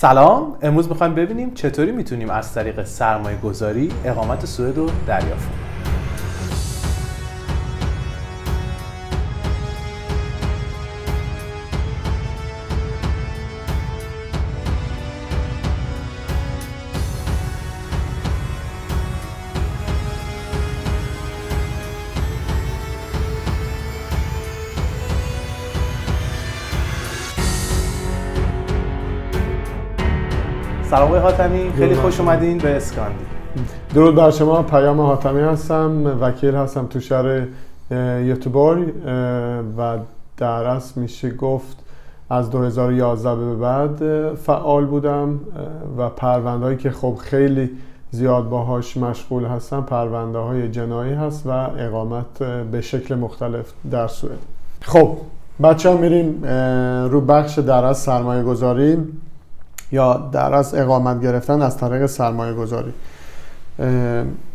سلام امروز میخوایم ببینیم چطوری میتونیم از طریق سرمایه گذاری اقامت سوئد رو دریافت کنیم سلام حاتمی خیلی خوش اومدین به اسکاندی درود بر شما پیام حاتمی هستم وکیل هستم تو شهر یوتیوبر و در میشه گفت از 2011 به بعد فعال بودم و پروندهایی که خب خیلی زیاد باهاش مشغول هستم پرونده های جنایی هست و اقامت به شکل مختلف در سوئد خب بچه ها میریم رو بخش در سرمایه گذاریم یا در از اقامت گرفتن از طریق سرمایه گذاری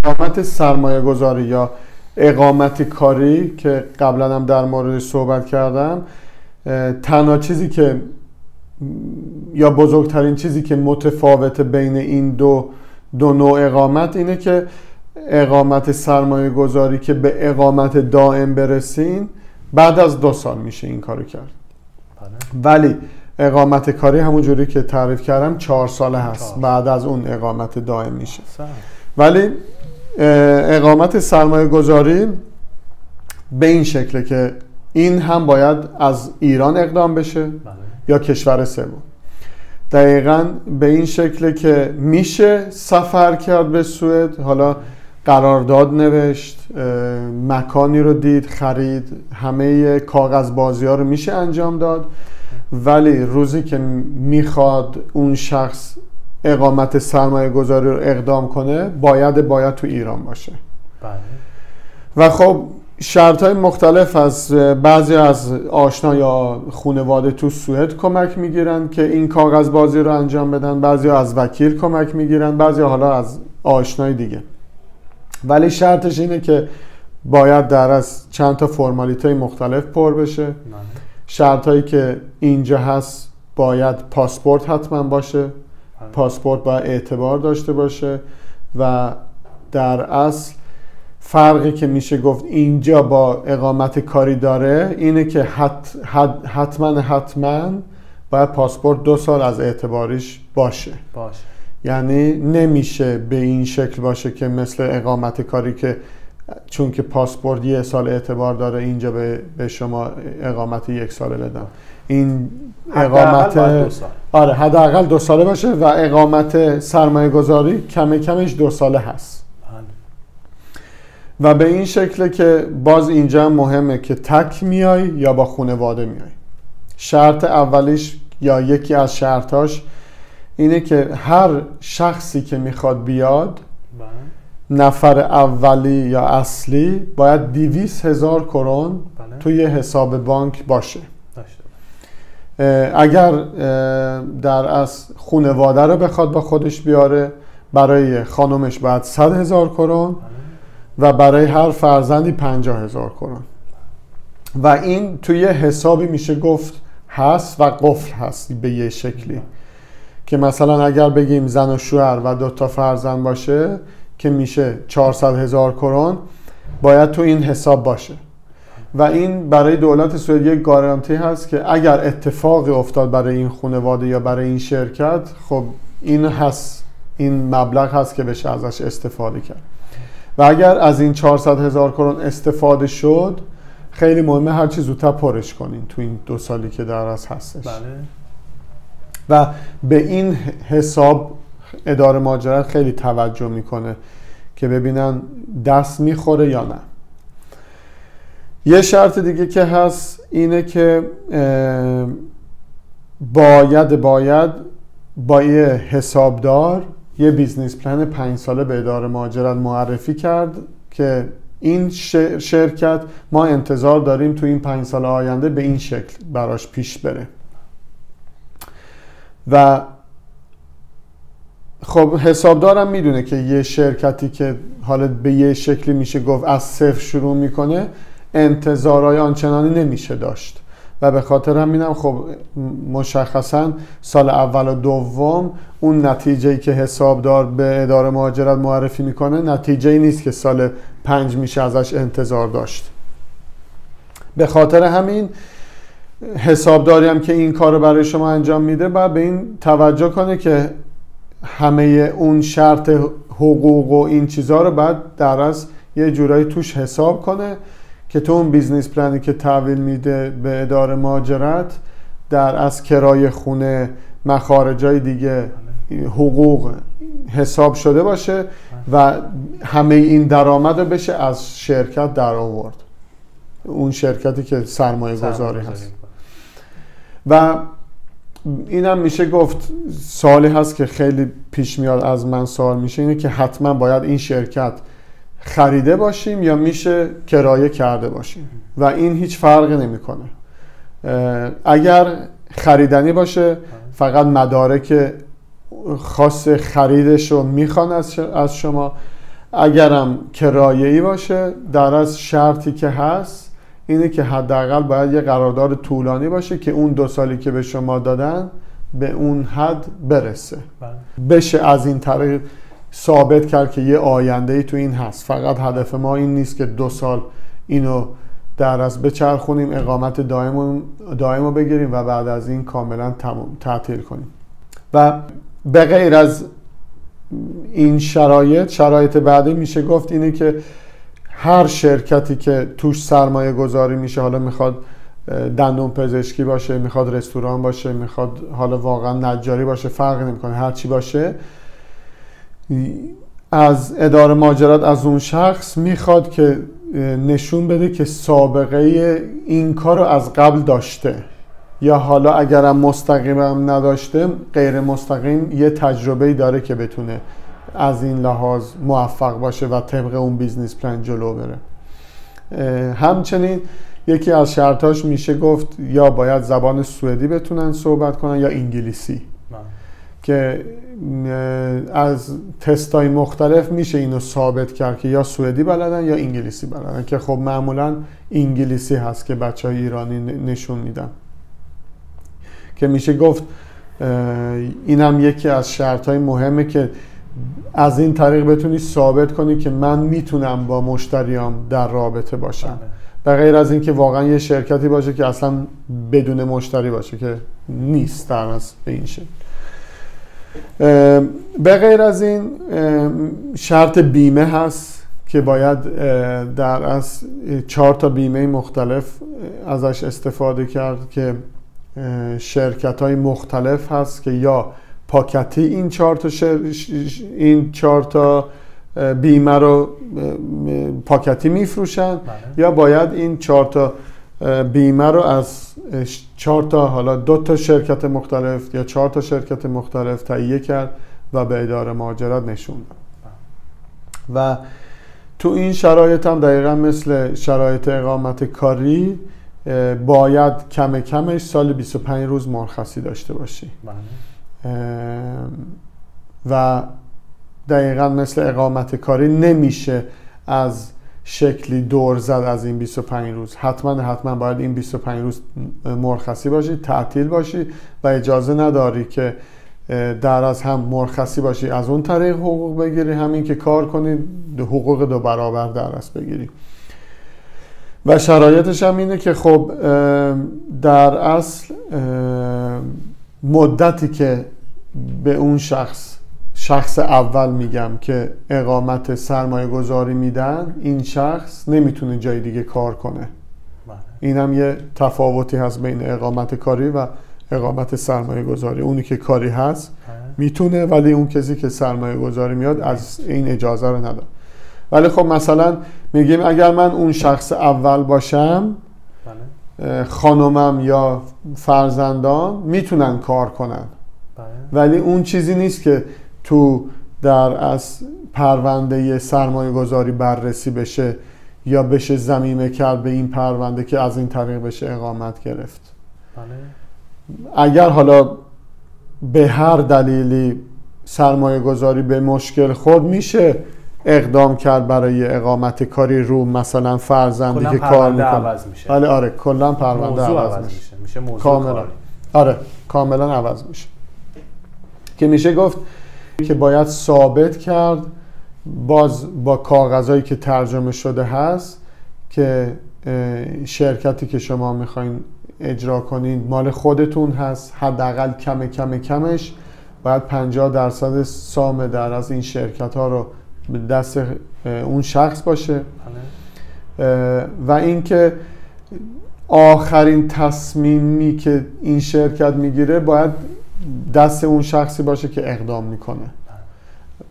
اقامت سرمایه گذاری یا اقامت کاری که قبلا هم در موردش صحبت کردم تنها چیزی که یا بزرگترین چیزی که متفاوت بین این دو دو نوع اقامت اینه که اقامت سرمایه گذاری که به اقامت دائم برسین بعد از دو سال میشه این کارو کرد بله. ولی اقامت کاری همون جوری که تعریف کردم چهار ساله هست بعد از اون اقامت دائم میشه ولی اقامت سرمایه گذاری به این شکله که این هم باید از ایران اقدام بشه بله. یا کشور سوم دقیقا به این شکله که میشه سفر کرد به سوئد حالا قرارداد نوشت مکانی رو دید خرید همه کاغذ بازی ها رو میشه انجام داد ولی روزی که میخواد اون شخص اقامت سرمایه گذاری رو اقدام کنه باید باید تو ایران باشه بله. و خب شرط های مختلف از بعضی از آشنا یا خونواده تو سوئد کمک میگیرن که این کاغذ بازی رو انجام بدن بعضی از وکیل کمک میگیرن بعضی حالا از آشنای دیگه ولی شرطش اینه که باید در از چند تا های مختلف پر بشه بله. شرط هایی که اینجا هست باید پاسپورت حتما باشه آره. پاسپورت باید اعتبار داشته باشه و در اصل فرقی که میشه گفت اینجا با اقامت کاری داره اینه که حت، حتما حتما باید پاسپورت دو سال از اعتباریش باشه باشه یعنی نمیشه به این شکل باشه که مثل اقامت کاری که چون که پاسپورت یه سال اعتبار داره اینجا به, به شما اقامت یک ساله بدم این اقامت آره حداقل دو ساله باشه و اقامت سرمایه گذاری کم کمش دو ساله هست بله. و به این شکل که باز اینجا مهمه که تک میای یا با خونواده میای شرط اولیش یا یکی از شرطاش اینه که هر شخصی که میخواد بیاد بله. نفر اولی یا اصلی باید دیویس هزار کرون بله. توی حساب بانک باشه اگر در از خونواده رو بخواد با خودش بیاره برای خانمش باید صد هزار کرون و برای هر فرزندی پنجاه هزار کرون و این توی حسابی میشه گفت هست و قفل هست به یه شکلی بله. که مثلا اگر بگیم زن و شوهر و دو تا فرزند باشه که میشه 400 هزار کرون باید تو این حساب باشه و این برای دولت سوئد یک گارانتی هست که اگر اتفاقی افتاد برای این خانواده یا برای این شرکت خب این هست این مبلغ هست که بشه ازش استفاده کرد و اگر از این 400 هزار کرون استفاده شد خیلی مهمه هرچی زودتر پرش کنین تو این دو سالی که در از هستش بله. و به این حساب اداره ماجرت خیلی توجه میکنه که ببینن دست میخوره یا نه یه شرط دیگه که هست اینه که باید باید با یه حسابدار یه بیزنس پلن پنج ساله به اداره مهاجرت معرفی کرد که این شرکت ما انتظار داریم تو این پنج سال آینده به این شکل براش پیش بره و خب حسابدارم میدونه که یه شرکتی که حالا به یه شکلی میشه گفت از صفر شروع میکنه انتظارای آنچنانی نمیشه داشت و به خاطر همینم خب مشخصا سال اول و دوم اون نتیجه که حسابدار به اداره مهاجرت معرفی میکنه نتیجه نیست که سال پنج میشه ازش انتظار داشت به خاطر همین حسابداری هم که این کار رو برای شما انجام میده باید به این توجه کنه که همه اون شرط حقوق و این چیزها رو بعد در از یه جورایی توش حساب کنه که تو اون بیزنس پلانی که تحویل میده به اداره ماجرت در از کرای خونه مخارجای دیگه حقوق حساب شده باشه و همه این درآمد رو بشه از شرکت در آورد اون شرکتی که سرمایه, سرمایه گذاری هست و اینم میشه گفت سالی هست که خیلی پیش میاد از من سوال میشه اینه که حتما باید این شرکت خریده باشیم یا میشه کرایه کرده باشیم و این هیچ فرقی نمیکنه اگر خریدنی باشه فقط مدارک خاص خریدش رو میخوان از شما اگرم کرایه ای باشه در از شرطی که هست اینه که حداقل باید یه قرارداد طولانی باشه که اون دو سالی که به شما دادن به اون حد برسه بله. بشه از این طریق ثابت کرد که یه آینده ای تو این هست فقط هدف ما این نیست که دو سال اینو در از بچرخونیم اقامت دائم رو بگیریم و بعد از این کاملا تعطیل کنیم و به غیر از این شرایط شرایط بعدی میشه گفت اینه که هر شرکتی که توش سرمایه گذاری میشه حالا میخواد دندون پزشکی باشه میخواد رستوران باشه میخواد حالا واقعا نجاری باشه فرق نمیکنه هر چی باشه از اداره ماجرات از اون شخص میخواد که نشون بده که سابقه این کار رو از قبل داشته یا حالا اگرم مستقیمم نداشته غیر مستقیم یه تجربه داره که بتونه از این لحاظ موفق باشه و طبق اون بیزنس پلان جلو بره همچنین یکی از شرطاش میشه گفت یا باید زبان سوئدی بتونن صحبت کنن یا انگلیسی بله. که از تستای مختلف میشه اینو ثابت کرد که یا سوئدی بلدن یا انگلیسی بلدن که خب معمولا انگلیسی هست که بچه های ایرانی نشون میدن که میشه گفت اینم یکی از شرط های مهمه که از این طریق بتونی ثابت کنی که من میتونم با مشتریام در رابطه باشم بله. به غیر از اینکه واقعا یه شرکتی باشه که اصلا بدون مشتری باشه که نیست در از به این شکل به غیر از این شرط بیمه هست که باید در از چهار تا بیمه مختلف ازش استفاده کرد که شرکت های مختلف هست که یا پاکتی این چهار تا این چهار تا بیمه رو پاکتی میفروشن بله. یا باید این چهار تا بیمه رو از چهار تا حالا دو تا شرکت مختلف یا چهار تا شرکت مختلف تهیه کرد و به اداره مهاجرت نشون بله. و تو این شرایط هم دقیقا مثل شرایط اقامت کاری باید کم کمش سال 25 روز مرخصی داشته باشی بله. و دقیقا مثل اقامت کاری نمیشه از شکلی دور زد از این 25 روز حتما حتما باید این 25 روز مرخصی باشی تعطیل باشی و اجازه نداری که در از هم مرخصی باشی از اون طریق حقوق بگیری همین که کار کنی حقوق دو برابر در از بگیری و شرایطش هم اینه که خب در اصل مدتی که به اون شخص شخص اول میگم که اقامت سرمایه گذاری میدن این شخص نمیتونه جای دیگه کار کنه بله. اینم یه تفاوتی هست بین اقامت کاری و اقامت سرمایه گذاری اونی که کاری هست بله. میتونه ولی اون کسی که سرمایه گذاری میاد از این اجازه رو نداره ولی خب مثلا میگیم اگر من اون شخص اول باشم بله. خانمم یا فرزندان میتونن کار کنن بله. ولی اون چیزی نیست که تو در از پرونده سرمایه گذاری بررسی بشه یا بشه زمینه کرد به این پرونده که از این طریق بشه اقامت گرفت بله. اگر حالا به هر دلیلی سرمایه گذاری به مشکل خورد میشه اقدام کرد برای اقامت کاری رو مثلا فرزندی که کار میکنه بله آره کلا پرونده عوض, میشه میشه موضوع کاملا کاری. آره کاملا عوض میشه که میشه گفت که باید ثابت کرد باز با کاغذهایی که ترجمه شده هست که شرکتی که شما میخواین اجرا کنین مال خودتون هست حداقل کم کم کمش باید 50 درصد سام در از این شرکت ها رو به دست اون شخص باشه بله. و اینکه آخرین تصمیمی که این شرکت میگیره باید دست اون شخصی باشه که اقدام میکنه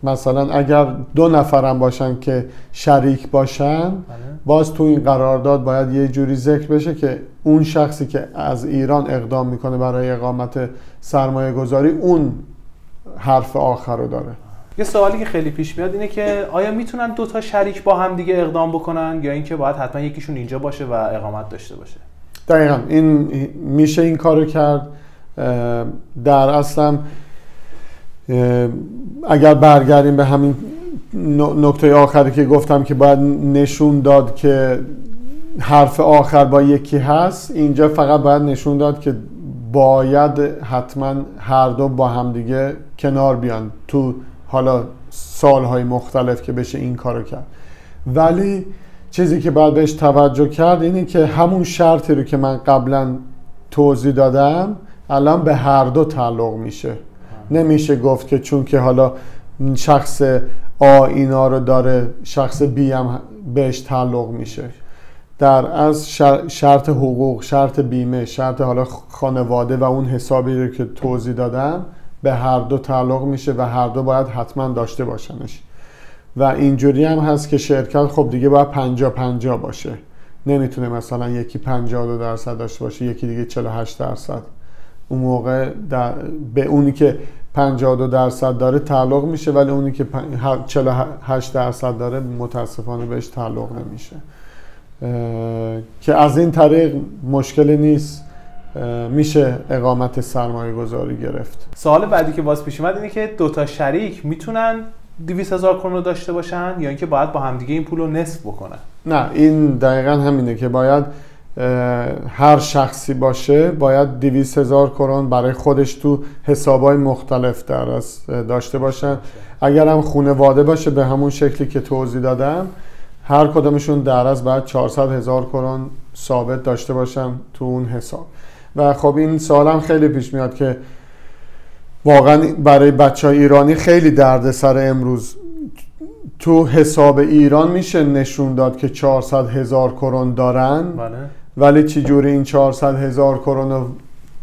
مثلا اگر دو نفرم باشن که شریک باشن بله. باز تو این قرارداد باید یه جوری ذکر بشه که اون شخصی که از ایران اقدام میکنه برای اقامت سرمایه گذاری اون حرف آخر رو داره یه سوالی که خیلی پیش میاد اینه که آیا میتونن دوتا شریک با هم دیگه اقدام بکنن یا اینکه باید حتما یکیشون اینجا باشه و اقامت داشته باشه دقیقا این میشه این کارو کرد در اصلا اگر برگردیم به همین نکته آخری که گفتم که باید نشون داد که حرف آخر با یکی هست اینجا فقط باید نشون داد که باید حتما هر دو با همدیگه کنار بیان تو حالا سالهای مختلف که بشه این کارو کرد ولی چیزی که باید بهش توجه کرد اینه که همون شرطی رو که من قبلا توضیح دادم الان به هر دو تعلق میشه نمیشه گفت که چون که حالا شخص آ اینا رو داره شخص بی هم بهش تعلق میشه در از شرط حقوق شرط بیمه شرط حالا خانواده و اون حسابی رو که توضیح دادم به هر دو تعلق میشه و هر دو باید حتما داشته باشنش و اینجوری هم هست که شرکت خب دیگه باید پنجا پنجا باشه نمیتونه مثلا یکی دو درصد داشته باشه یکی دیگه 48 درصد اون موقع در به اونی که 52 درصد داره تعلق میشه ولی اونی که 48 درصد داره متاسفانه بهش تعلق نمیشه که از این طریق مشکل نیست میشه اقامت سرمایه گذاری گرفت سوال بعدی که باز پیش اومد اینه که دوتا شریک میتونن 200 هزار رو داشته باشن یا اینکه باید با همدیگه این پول رو نصف بکنن نه این دقیقا همینه که باید هر شخصی باشه باید دیویس هزار کرون برای خودش تو حسابهای مختلف در داشته باشن اگر هم خونواده باشه به همون شکلی که توضیح دادم هر کدومشون در از بعد 400 هزار کرون ثابت داشته باشن تو اون حساب و خب این سالم خیلی پیش میاد که واقعا برای بچه های ایرانی خیلی دردسر امروز تو حساب ایران میشه نشون داد که 400 هزار کرون دارن بله. ولی جوری این 400 هزار کرونا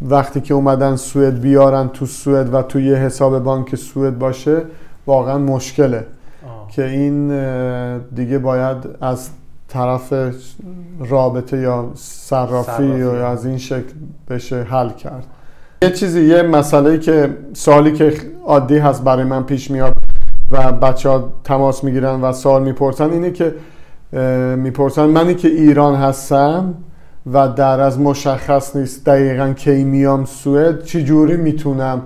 وقتی که اومدن سوئد بیارن تو سوئد و توی حساب بانک سوئد باشه واقعا مشکله که این دیگه باید از طرف رابطه یا صرافی, صرافی. یا از این شکل بشه حل کرد یه چیزی یه مسئله که سالی که عادی هست برای من پیش میاد و بچه ها تماس میگیرن و سال میپرسن اینه که میپرسن منی که ایران هستم و در از مشخص نیست دقیقا کی میام سوئد چجوری میتونم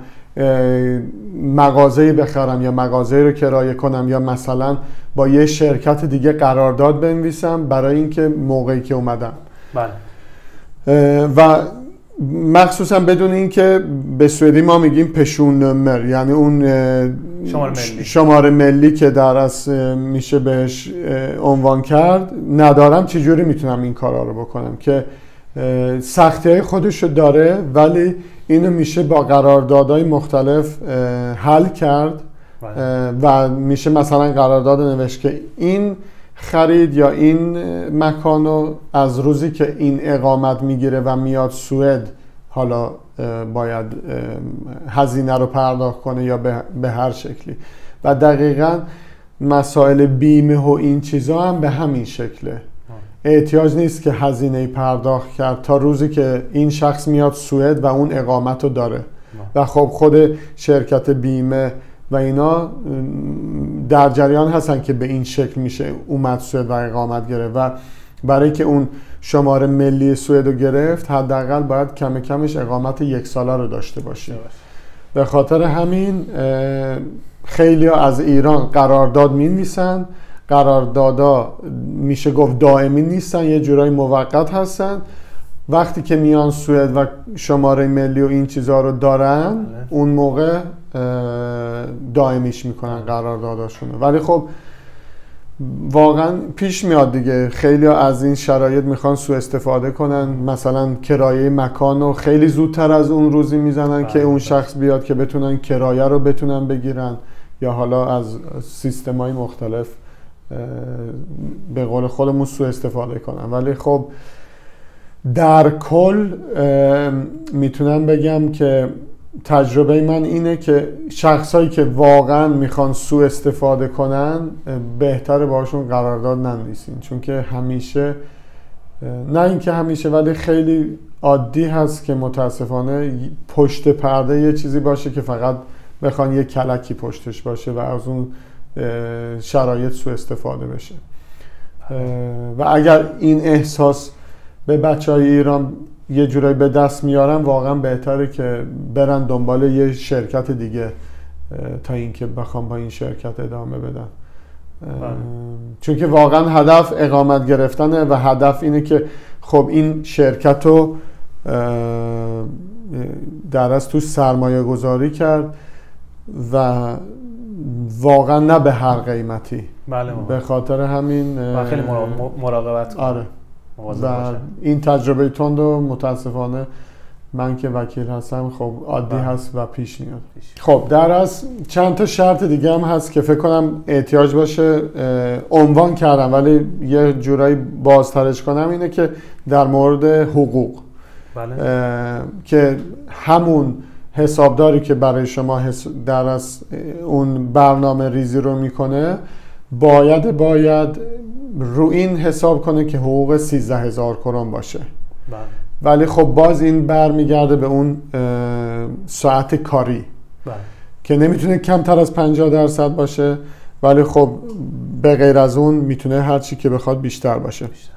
مغازه بخرم یا مغازه رو کرایه کنم یا مثلا با یه شرکت دیگه قرارداد بنویسم برای اینکه موقعی که اومدم بله و مخصوصا بدون اینکه به سوئدی ما میگیم پشون نمر یعنی اون شماره ملی, ملی که در از میشه بهش عنوان کرد ندارم چجوری میتونم این کارا رو بکنم که سختی خودش رو داره ولی اینو میشه با قراردادهای مختلف حل کرد بله. و میشه مثلا قرارداد نوشت که این خرید یا این مکان رو از روزی که این اقامت میگیره و میاد سوئد حالا باید هزینه رو پرداخت کنه یا به هر شکلی و دقیقا مسائل بیمه و این چیزا هم به همین شکله احتیاج نیست که هزینه پرداخت کرد تا روزی که این شخص میاد سوئد و اون اقامت رو داره و خب خود شرکت بیمه و اینا در جریان هستن که به این شکل میشه اومد سوئد و اقامت گرفت و برای که اون شماره ملی سوئد رو گرفت حداقل باید کم کمش اقامت یک ساله رو داشته باشه به خاطر همین خیلی ها از ایران قرارداد می نویسن قراردادا میشه گفت دائمی نیستن یه جورایی موقت هستن وقتی که میان سوئد و شماره ملی و این چیزها رو دارن بله. اون موقع دائمیش میکنن قرار داداشونه. ولی خب واقعا پیش میاد دیگه خیلی از این شرایط میخوان سوء استفاده کنن مثلا کرایه مکان رو خیلی زودتر از اون روزی میزنن بله، که اون بله. شخص بیاد که بتونن کرایه رو بتونن بگیرن یا حالا از سیستم های مختلف به قول خودمون سو استفاده کنن ولی خب در کل میتونم بگم که تجربه من اینه که شخصایی که واقعا میخوان سوء استفاده کنن بهتر باشون قرارداد ننویسین چون که همیشه نه اینکه همیشه ولی خیلی عادی هست که متاسفانه پشت پرده یه چیزی باشه که فقط بخوان یه کلکی پشتش باشه و از اون شرایط سوء استفاده بشه و اگر این احساس به بچه های ایران یه جورایی به دست میارن واقعا بهتره که برن دنبال یه شرکت دیگه تا اینکه بخوام با این شرکت ادامه بدن بله. چون که واقعا هدف اقامت گرفتنه و هدف اینه که خب این شرکت رو در از تو سرمایه گذاری کرد و واقعا نه به هر قیمتی بله به خاطر همین خیلی مراقبت آره و بله. این تجربه تند و متاسفانه من که وکیل هستم خب عادی بله. هست و پیش میاد خب در از چند تا شرط دیگه هم هست که فکر کنم احتیاج باشه عنوان کردم ولی یه جورایی بازترش کنم اینه که در مورد حقوق بله. که همون حسابداری که برای شما در از اون برنامه ریزی رو میکنه باید باید رو این حساب کنه که حقوق 13 هزار کرون باشه بله. ولی خب باز این برمیگرده به اون ساعت کاری بله. که نمیتونه کمتر از 50 درصد باشه ولی خب به غیر از اون میتونه هر چی که بخواد بیشتر باشه بیشتر.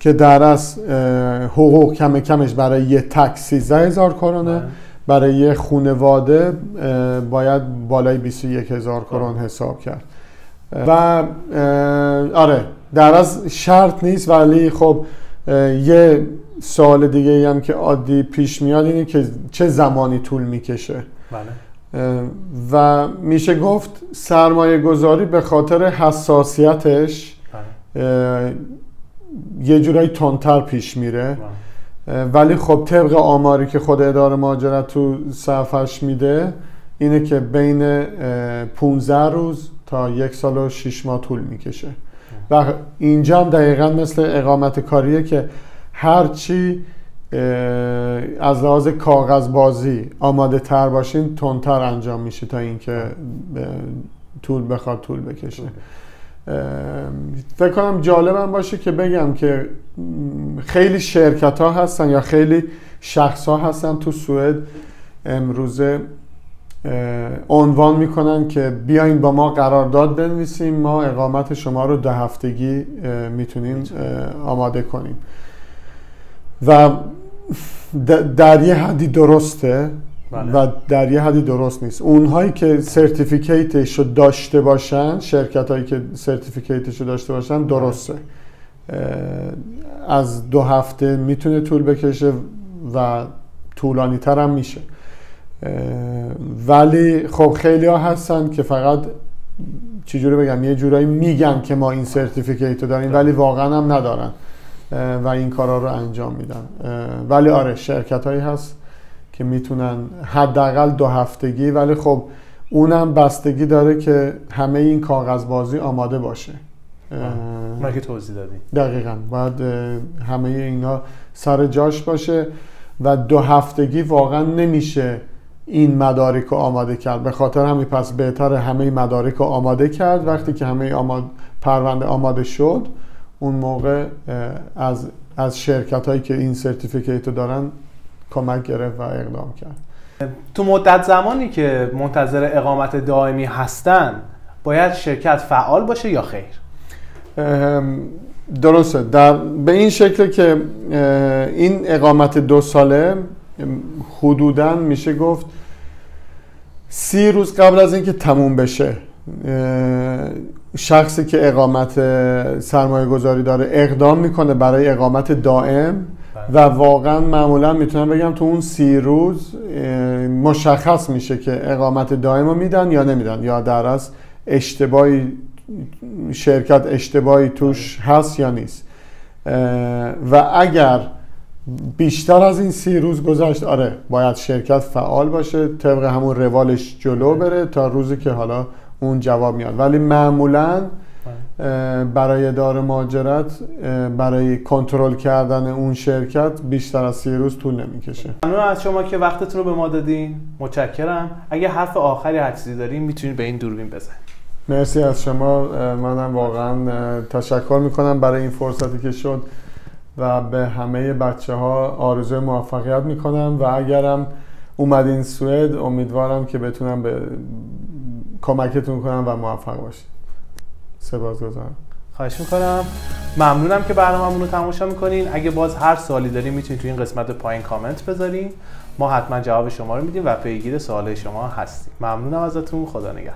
که در از حقوق کم کمش برای یه تک 13 هزار کرونه بله. برای یه خونواده باید بالای 21 هزار کرون بله. حساب کرد و آره در از شرط نیست ولی خب یه سوال دیگه هم که عادی پیش میاد اینه که چه زمانی طول میکشه بله. و میشه گفت سرمایه گذاری به خاطر حساسیتش بله. یه جورایی تندتر پیش میره بله. ولی خب طبق آماری که خود اداره مهاجرت تو صفحش میده اینه که بین 15 روز تا یک سال و شیش ماه طول میکشه و اینجا هم دقیقا مثل اقامت کاریه که هرچی از لحاظ کاغذ بازی آماده تر باشین تندتر انجام میشه تا اینکه طول بخواد طول بکشه فکر کنم جالبم باشه که بگم که خیلی شرکت ها هستن یا خیلی شخص ها هستن تو سوئد امروزه عنوان میکنن که بیاین با ما قرارداد بنویسیم ما اقامت شما رو ده هفتگی میتونیم آماده کنیم و در یه حدی درسته بله. و در یه حدی درست نیست اونهایی که سرتیفیکیتش رو داشته باشن شرکت هایی که سرتیفیکیتش رو داشته باشن بله. درسته از دو هفته میتونه طول بکشه و طولانی تر هم میشه ولی خب خیلی ها هستن که فقط چجوری بگم یه جورایی میگن که ما این سرتیفیکیت رو داریم ولی واقعا هم ندارن و این کارا رو انجام میدن ولی آره شرکت هایی هست که میتونن حداقل دو هفتگی ولی خب اونم بستگی داره که همه این کاغذبازی آماده باشه ما که توضیح دادی دقیقا باید همه اینا سر جاش باشه و دو هفتگی واقعا نمیشه این مدارک رو آماده کرد به خاطر همین پس بهتر همه مدارک رو آماده کرد وقتی که همه آماد... پرونده آماده شد اون موقع از, از شرکت هایی که این سرتیفیکیت رو دارن کمک گرفت و اقدام کرد تو مدت زمانی که منتظر اقامت دائمی هستن باید شرکت فعال باشه یا خیر؟ درسته به این شکل که این اقامت دو ساله حدودا میشه گفت سی روز قبل از اینکه تموم بشه شخصی که اقامت سرمایه گذاری داره اقدام میکنه برای اقامت دائم بله. و واقعا معمولا میتونم بگم تو اون سی روز مشخص میشه که اقامت دائم رو میدن یا نمیدن یا در از اشتباهی شرکت اشتباهی توش بله. هست یا نیست و اگر بیشتر از این سی روز گذشت آره باید شرکت فعال باشه طبق همون روالش جلو آره. بره تا روزی که حالا اون جواب میاد ولی معمولا آره. برای دار ماجرت برای کنترل کردن اون شرکت بیشتر از سی روز طول نمیکشه ممنون از شما که وقتتون رو به ما دادین متشکرم اگه حرف آخری هر چیزی دارین میتونید به این دوربین بزنید مرسی از شما منم واقعا تشکر میکنم برای این فرصتی که شد و به همه بچه ها آرزوی موفقیت میکنم و اگرم اومدین سوئد امیدوارم که بتونم به کمکتون کنم و موفق باشید گذارم خواهش میکنم ممنونم که برنامه رو تماشا میکنین اگه باز هر سوالی داریم میتونید توی این قسمت پایین کامنت بذارین ما حتما جواب شما رو میدیم و پیگیر سوال شما هستیم ممنونم ازتون خدا نگهدار